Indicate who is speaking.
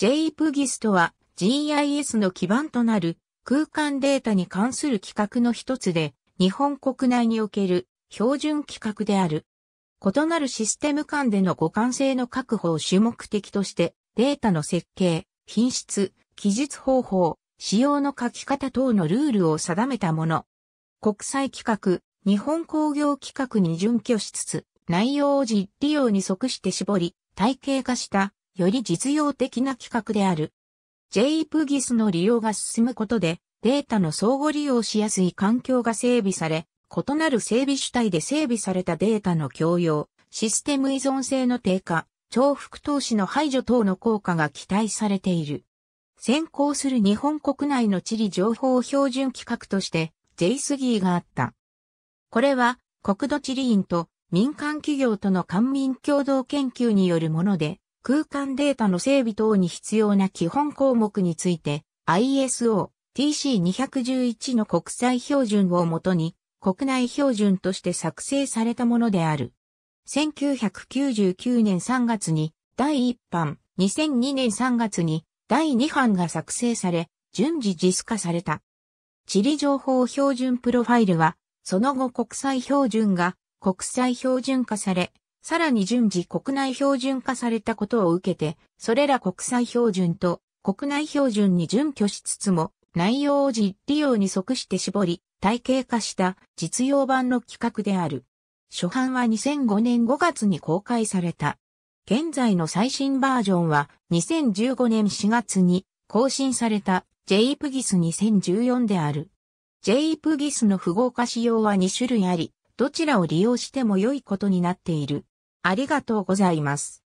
Speaker 1: JPGIS とは GIS の基盤となる空間デ
Speaker 2: ータに関する規格の一つで、日本国内における標準規格である。異なるシステム間での互換性の確保を主目的として、データの設計、品質、記述方法、使用の書き方等のルールを定めたもの。国際規格、日本工業規格に準拠しつつ、内容を実利用に即して絞り、体系化したより実用的な企画である。JPGIS の利用が進むことで、データの相互利用しやすい環境が整備され、異なる整備主体で整備されたデータの共用、システム依存性の低下、重複投資の排除等の効果が期待されている。先行する日本国内の地理情報標準規格として JSGI があった。これは国土地理院と民間企業との官民共同研究によるもので、空間データの整備等に必要な基本項目について ISO TC211 の国際標準をもとに国内標準として作成されたものである。1999年3月に第1版、2002年3月に第2版が作成され、順次実化された。地理情報標準プロファイルは、その後国際標準が国際標準化され、さらに順次国内標準化されたことを受けて、それら国際標準と国内標準に準拠しつつも、内容を実利用に即して絞り、体系化した実用版の企画である。初版は2005年5月に公開された。現在の最新バージョンは2015年4月に更新された JPGIS2014 である。JPGIS の符号化仕様は2種類あり、どちらを利用しても良い
Speaker 1: ことになっている。ありがとうございます。